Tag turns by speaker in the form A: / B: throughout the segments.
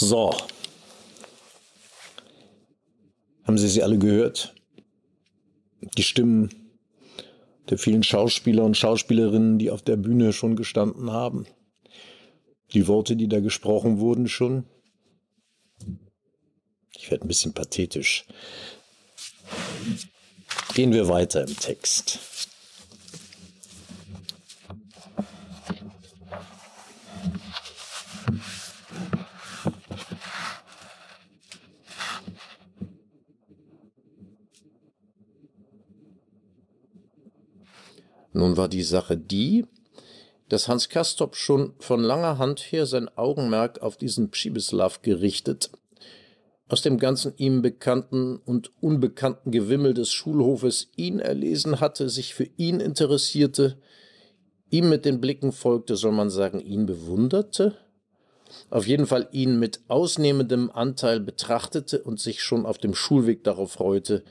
A: So. Haben Sie sie alle gehört? Die Stimmen der vielen Schauspieler und Schauspielerinnen, die auf der Bühne schon gestanden haben. Die Worte, die da gesprochen wurden schon. Ich werde ein bisschen pathetisch. Gehen wir weiter im Text. Nun war die Sache die, dass Hans Castorp schon von langer Hand her sein Augenmerk auf diesen Pschibislav gerichtet, aus dem ganzen ihm bekannten und unbekannten Gewimmel des Schulhofes ihn erlesen hatte, sich für ihn interessierte, ihm mit den Blicken folgte, soll man sagen, ihn bewunderte, auf jeden Fall ihn mit ausnehmendem Anteil betrachtete und sich schon auf dem Schulweg darauf freute,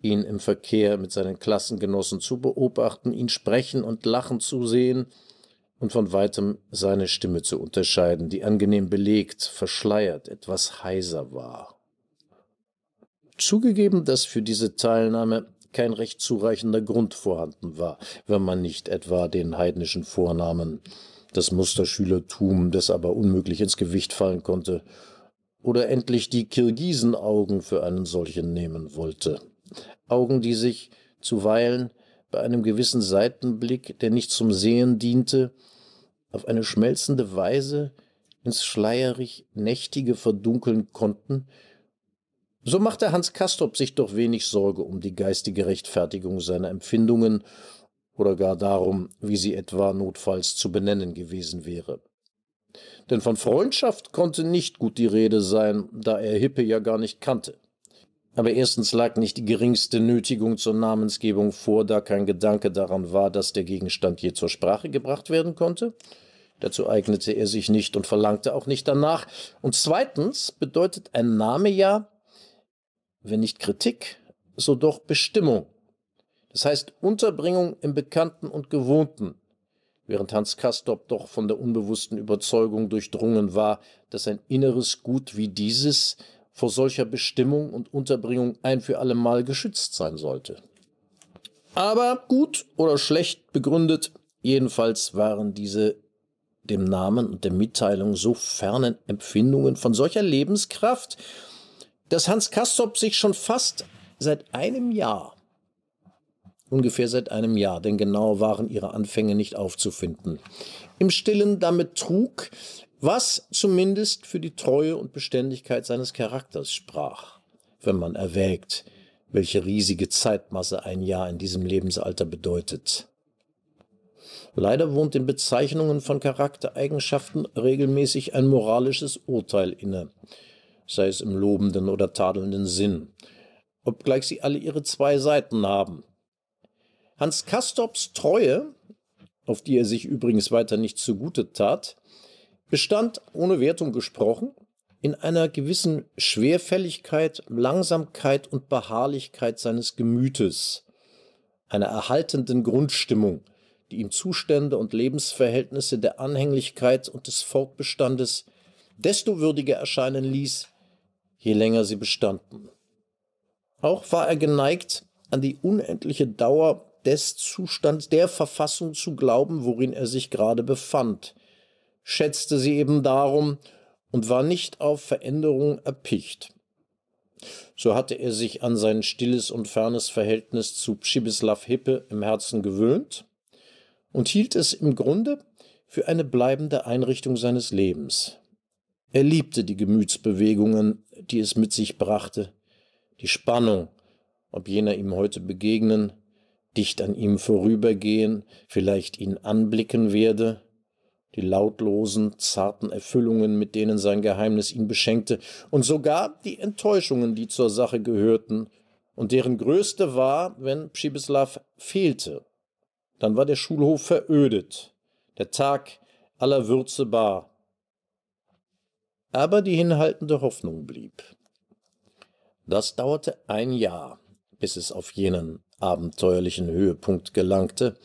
A: ihn im Verkehr mit seinen Klassengenossen zu beobachten, ihn sprechen und lachen zu sehen und von weitem seine Stimme zu unterscheiden, die angenehm belegt, verschleiert, etwas heiser war. Zugegeben, dass für diese Teilnahme kein recht zureichender Grund vorhanden war, wenn man nicht etwa den heidnischen Vornamen, das Musterschülertum, das aber unmöglich ins Gewicht fallen konnte, oder endlich die Kirgisenaugen für einen solchen nehmen wollte. Augen, die sich zuweilen bei einem gewissen Seitenblick, der nicht zum Sehen diente, auf eine schmelzende Weise ins schleierig Nächtige verdunkeln konnten, so machte Hans Kastrop sich doch wenig Sorge um die geistige Rechtfertigung seiner Empfindungen oder gar darum, wie sie etwa notfalls zu benennen gewesen wäre. Denn von Freundschaft konnte nicht gut die Rede sein, da er Hippe ja gar nicht kannte. Aber erstens lag nicht die geringste Nötigung zur Namensgebung vor, da kein Gedanke daran war, dass der Gegenstand je zur Sprache gebracht werden konnte. Dazu eignete er sich nicht und verlangte auch nicht danach. Und zweitens bedeutet ein Name ja, wenn nicht Kritik, so doch Bestimmung. Das heißt Unterbringung im Bekannten und Gewohnten, während Hans Kastorp doch von der unbewussten Überzeugung durchdrungen war, dass ein inneres Gut wie dieses vor solcher Bestimmung und Unterbringung ein für alle Mal geschützt sein sollte. Aber gut oder schlecht begründet, jedenfalls waren diese dem Namen und der Mitteilung so fernen Empfindungen von solcher Lebenskraft, dass Hans Kastrop sich schon fast seit einem Jahr, ungefähr seit einem Jahr, denn genau waren ihre Anfänge nicht aufzufinden, im Stillen damit trug, was zumindest für die Treue und Beständigkeit seines Charakters sprach, wenn man erwägt, welche riesige Zeitmasse ein Jahr in diesem Lebensalter bedeutet. Leider wohnt den Bezeichnungen von Charaktereigenschaften regelmäßig ein moralisches Urteil inne, sei es im lobenden oder tadelnden Sinn, obgleich sie alle ihre zwei Seiten haben. Hans Castorps Treue auf die er sich übrigens weiter nicht zugute tat, bestand, ohne Wertung gesprochen, in einer gewissen Schwerfälligkeit, Langsamkeit und Beharrlichkeit seines Gemütes, einer erhaltenden Grundstimmung, die ihm Zustände und Lebensverhältnisse der Anhänglichkeit und des Fortbestandes desto würdiger erscheinen ließ, je länger sie bestanden. Auch war er geneigt, an die unendliche Dauer des Zustands der Verfassung zu glauben, worin er sich gerade befand, schätzte sie eben darum und war nicht auf Veränderung erpicht. So hatte er sich an sein stilles und fernes Verhältnis zu Pschibislav Hippe im Herzen gewöhnt und hielt es im Grunde für eine bleibende Einrichtung seines Lebens. Er liebte die Gemütsbewegungen, die es mit sich brachte, die Spannung, ob jener ihm heute begegnen, dicht an ihm vorübergehen, vielleicht ihn anblicken werde, die lautlosen, zarten Erfüllungen, mit denen sein Geheimnis ihn beschenkte, und sogar die Enttäuschungen, die zur Sache gehörten, und deren größte war, wenn Przybyslav fehlte. Dann war der Schulhof verödet, der Tag aller Würze bar. Aber die hinhaltende Hoffnung blieb. Das dauerte ein Jahr, bis es auf jenen abenteuerlichen Höhepunkt gelangte.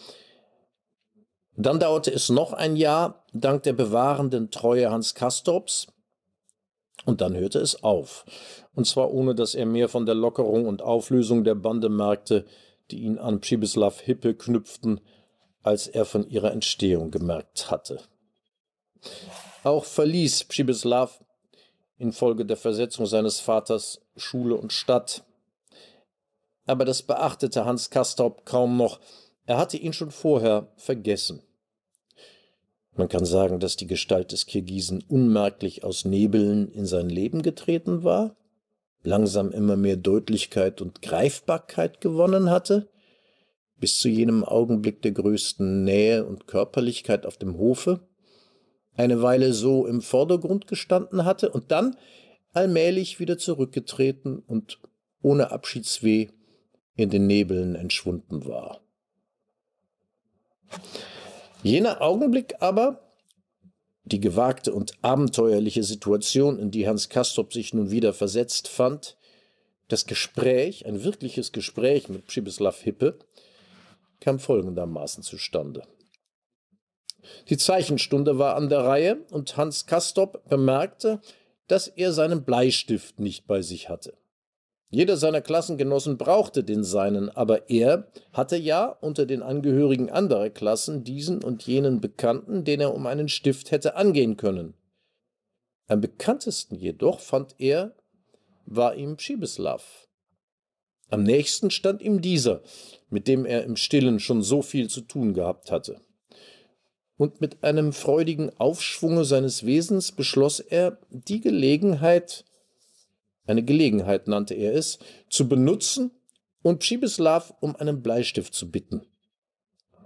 A: Dann dauerte es noch ein Jahr, dank der bewahrenden Treue Hans Kastorps, und dann hörte es auf, und zwar ohne, dass er mehr von der Lockerung und Auflösung der Bande merkte, die ihn an Przybyslaw Hippe knüpften, als er von ihrer Entstehung gemerkt hatte. Auch verließ Przybyslaw infolge der Versetzung seines Vaters Schule und Stadt, aber das beachtete Hans Castorp kaum noch, er hatte ihn schon vorher vergessen. Man kann sagen, dass die Gestalt des Kirgisen unmerklich aus Nebeln in sein Leben getreten war, langsam immer mehr Deutlichkeit und Greifbarkeit gewonnen hatte, bis zu jenem Augenblick der größten Nähe und Körperlichkeit auf dem Hofe, eine Weile so im Vordergrund gestanden hatte und dann allmählich wieder zurückgetreten und ohne Abschiedsweh in den Nebeln entschwunden war. Jener Augenblick aber, die gewagte und abenteuerliche Situation, in die Hans Kastrop sich nun wieder versetzt fand, das Gespräch, ein wirkliches Gespräch mit Przybyslav Hippe, kam folgendermaßen zustande. Die Zeichenstunde war an der Reihe und Hans Kastrop bemerkte, dass er seinen Bleistift nicht bei sich hatte. Jeder seiner Klassengenossen brauchte den seinen, aber er hatte ja unter den Angehörigen anderer Klassen diesen und jenen Bekannten, den er um einen Stift hätte angehen können. Am bekanntesten jedoch fand er, war ihm Schibeslav. Am nächsten stand ihm dieser, mit dem er im Stillen schon so viel zu tun gehabt hatte. Und mit einem freudigen Aufschwunge seines Wesens beschloss er, die Gelegenheit, eine Gelegenheit nannte er es, zu benutzen und Pschibislav um einen Bleistift zu bitten.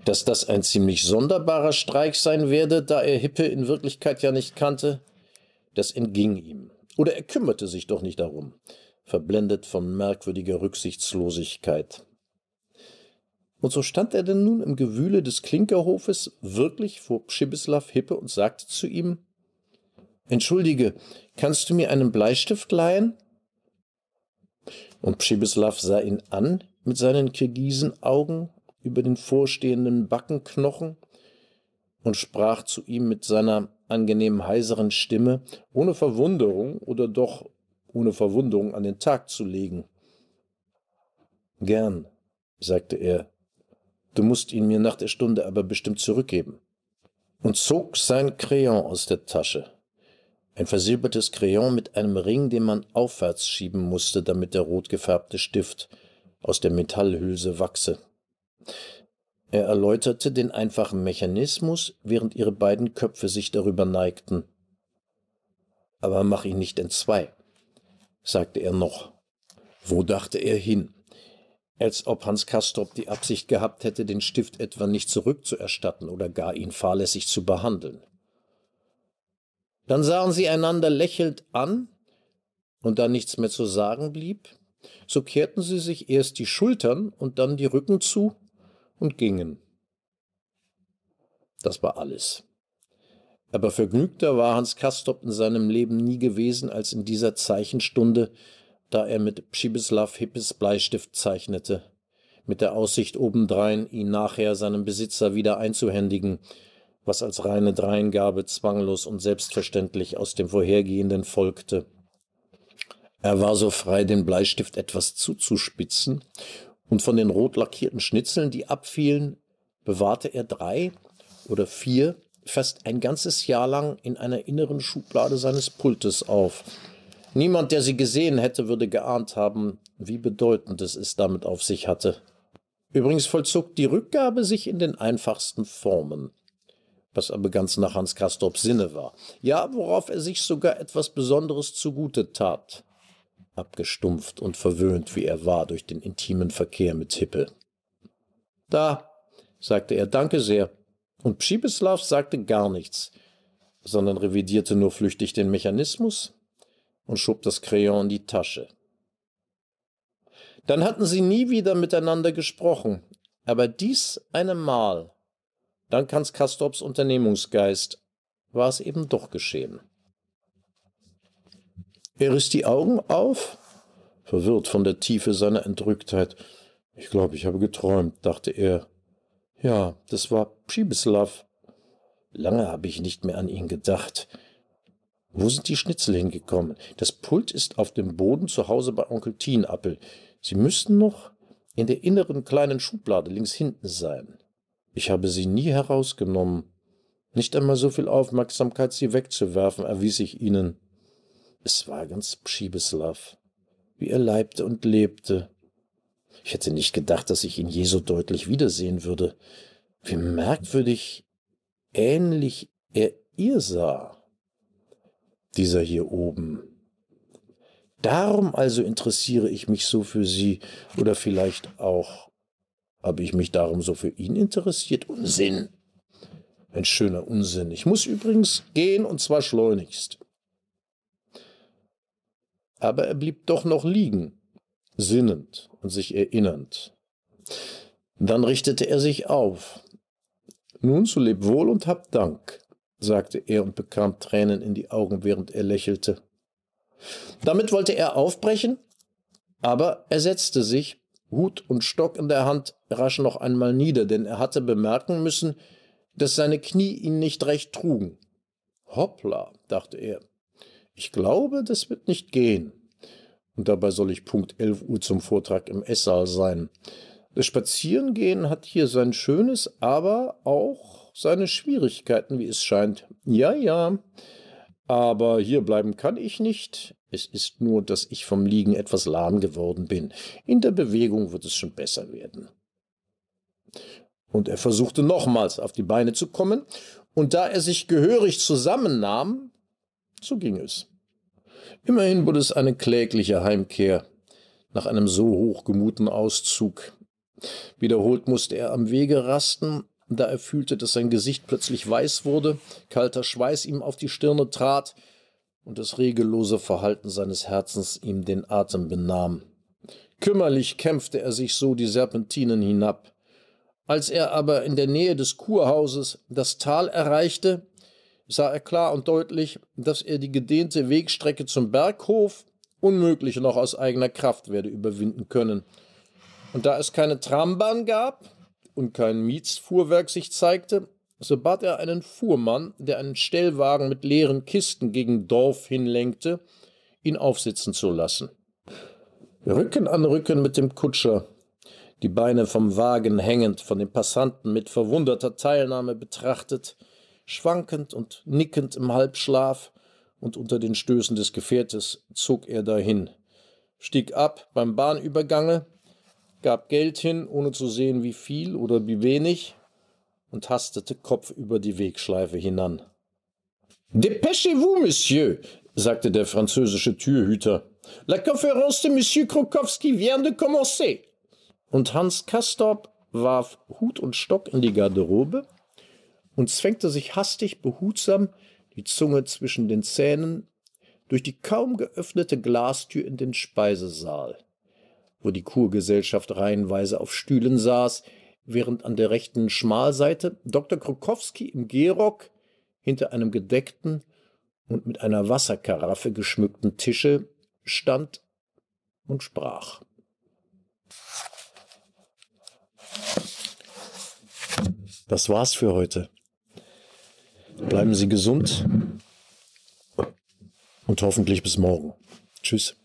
A: Dass das ein ziemlich sonderbarer Streich sein werde, da er Hippe in Wirklichkeit ja nicht kannte, das entging ihm. Oder er kümmerte sich doch nicht darum, verblendet von merkwürdiger Rücksichtslosigkeit. Und so stand er denn nun im Gewühle des Klinkerhofes wirklich vor Pschibislav Hippe und sagte zu ihm, Entschuldige, kannst du mir einen Bleistift leihen? Und Przybyslaw sah ihn an mit seinen Kirgisenaugen über den vorstehenden Backenknochen und sprach zu ihm mit seiner angenehm heiseren Stimme, ohne Verwunderung oder doch ohne Verwunderung an den Tag zu legen. Gern, sagte er, du musst ihn mir nach der Stunde aber bestimmt zurückgeben, und zog sein Crayon aus der Tasche. Ein versilbertes Crayon mit einem Ring, den man aufwärts schieben musste, damit der rot gefärbte Stift aus der Metallhülse wachse. Er erläuterte den einfachen Mechanismus, während ihre beiden Köpfe sich darüber neigten. Aber mach ihn nicht in zwei, sagte er noch. Wo dachte er hin? Als ob Hans Kastrop die Absicht gehabt hätte, den Stift etwa nicht zurückzuerstatten oder gar ihn fahrlässig zu behandeln. Dann sahen sie einander lächelnd an, und da nichts mehr zu sagen blieb, so kehrten sie sich erst die Schultern und dann die Rücken zu und gingen. Das war alles. Aber vergnügter war Hans Kastop in seinem Leben nie gewesen als in dieser Zeichenstunde, da er mit Pschibislav Hippes Bleistift zeichnete, mit der Aussicht obendrein, ihn nachher seinem Besitzer wieder einzuhändigen, was als reine Dreingabe zwanglos und selbstverständlich aus dem Vorhergehenden folgte. Er war so frei, den Bleistift etwas zuzuspitzen, und von den rot lackierten Schnitzeln, die abfielen, bewahrte er drei oder vier fast ein ganzes Jahr lang in einer inneren Schublade seines Pultes auf. Niemand, der sie gesehen hätte, würde geahnt haben, wie bedeutend es es damit auf sich hatte. Übrigens vollzog die Rückgabe sich in den einfachsten Formen was aber ganz nach Hans Castorps Sinne war. Ja, worauf er sich sogar etwas Besonderes zugute tat. Abgestumpft und verwöhnt, wie er war durch den intimen Verkehr mit Hippe. Da, sagte er, danke sehr. Und Pschibislav sagte gar nichts, sondern revidierte nur flüchtig den Mechanismus und schob das Crayon in die Tasche. Dann hatten sie nie wieder miteinander gesprochen, aber dies eine Mal dann kanns Castorps Unternehmungsgeist war es eben doch geschehen. Er riss die Augen auf, verwirrt von der Tiefe seiner Entrücktheit. Ich glaube, ich habe geträumt, dachte er. Ja, das war Przybyslav. Lange habe ich nicht mehr an ihn gedacht. Wo sind die Schnitzel hingekommen? Das Pult ist auf dem Boden zu Hause bei Onkel Tienappel. Sie müssten noch in der inneren kleinen Schublade links hinten sein. Ich habe sie nie herausgenommen. Nicht einmal so viel Aufmerksamkeit, sie wegzuwerfen, erwies ich ihnen. Es war ganz Pschibeslav, wie er leibte und lebte. Ich hätte nicht gedacht, dass ich ihn je so deutlich wiedersehen würde. Wie merkwürdig ähnlich er ihr sah. Dieser hier oben. Darum also interessiere ich mich so für sie oder vielleicht auch habe ich mich darum so für ihn interessiert? Unsinn. Ein schöner Unsinn. Ich muss übrigens gehen, und zwar schleunigst. Aber er blieb doch noch liegen, sinnend und sich erinnernd. Dann richtete er sich auf. Nun so leb wohl und hab Dank, sagte er und bekam Tränen in die Augen, während er lächelte. Damit wollte er aufbrechen, aber er setzte sich, Hut und Stock in der Hand, rasch noch einmal nieder, denn er hatte bemerken müssen, dass seine Knie ihn nicht recht trugen. Hoppla, dachte er, ich glaube, das wird nicht gehen. Und dabei soll ich Punkt 11 Uhr zum Vortrag im Esssaal sein. Das Spazierengehen hat hier sein Schönes, aber auch seine Schwierigkeiten, wie es scheint. Ja, ja, aber hier bleiben kann ich nicht. Es ist nur, dass ich vom Liegen etwas lahm geworden bin. In der Bewegung wird es schon besser werden. Und er versuchte nochmals auf die Beine zu kommen, und da er sich gehörig zusammennahm, so ging es. Immerhin wurde es eine klägliche Heimkehr nach einem so hochgemuten Auszug. Wiederholt musste er am Wege rasten, da er fühlte, dass sein Gesicht plötzlich weiß wurde, kalter Schweiß ihm auf die Stirne trat, und das regellose Verhalten seines Herzens ihm den Atem benahm. Kümmerlich kämpfte er sich so die Serpentinen hinab. Als er aber in der Nähe des Kurhauses das Tal erreichte, sah er klar und deutlich, dass er die gedehnte Wegstrecke zum Berghof unmöglich noch aus eigener Kraft werde überwinden können. Und da es keine Trambahn gab und kein Mietsfuhrwerk sich zeigte, so bat er einen Fuhrmann, der einen Stellwagen mit leeren Kisten gegen Dorf hinlenkte, ihn aufsitzen zu lassen. Rücken an Rücken mit dem Kutscher, die Beine vom Wagen hängend, von den Passanten mit verwunderter Teilnahme betrachtet, schwankend und nickend im Halbschlaf und unter den Stößen des Gefährtes zog er dahin, stieg ab beim Bahnübergange, gab Geld hin, ohne zu sehen, wie viel oder wie wenig, und tastete über die Wegschleife hinan. Dépêchez-vous, Monsieur, sagte der französische Türhüter. La conférence de Monsieur Krokowski vient de commencer. Und Hans Kastorp warf Hut und Stock in die Garderobe und zwängte sich hastig, behutsam, die Zunge zwischen den Zähnen, durch die kaum geöffnete Glastür in den Speisesaal, wo die Kurgesellschaft reihenweise auf Stühlen saß, während an der rechten Schmalseite Dr. Krukowski im Gehrock hinter einem gedeckten und mit einer Wasserkaraffe geschmückten Tische stand und sprach. Das war's für heute. Bleiben Sie gesund und hoffentlich bis morgen. Tschüss.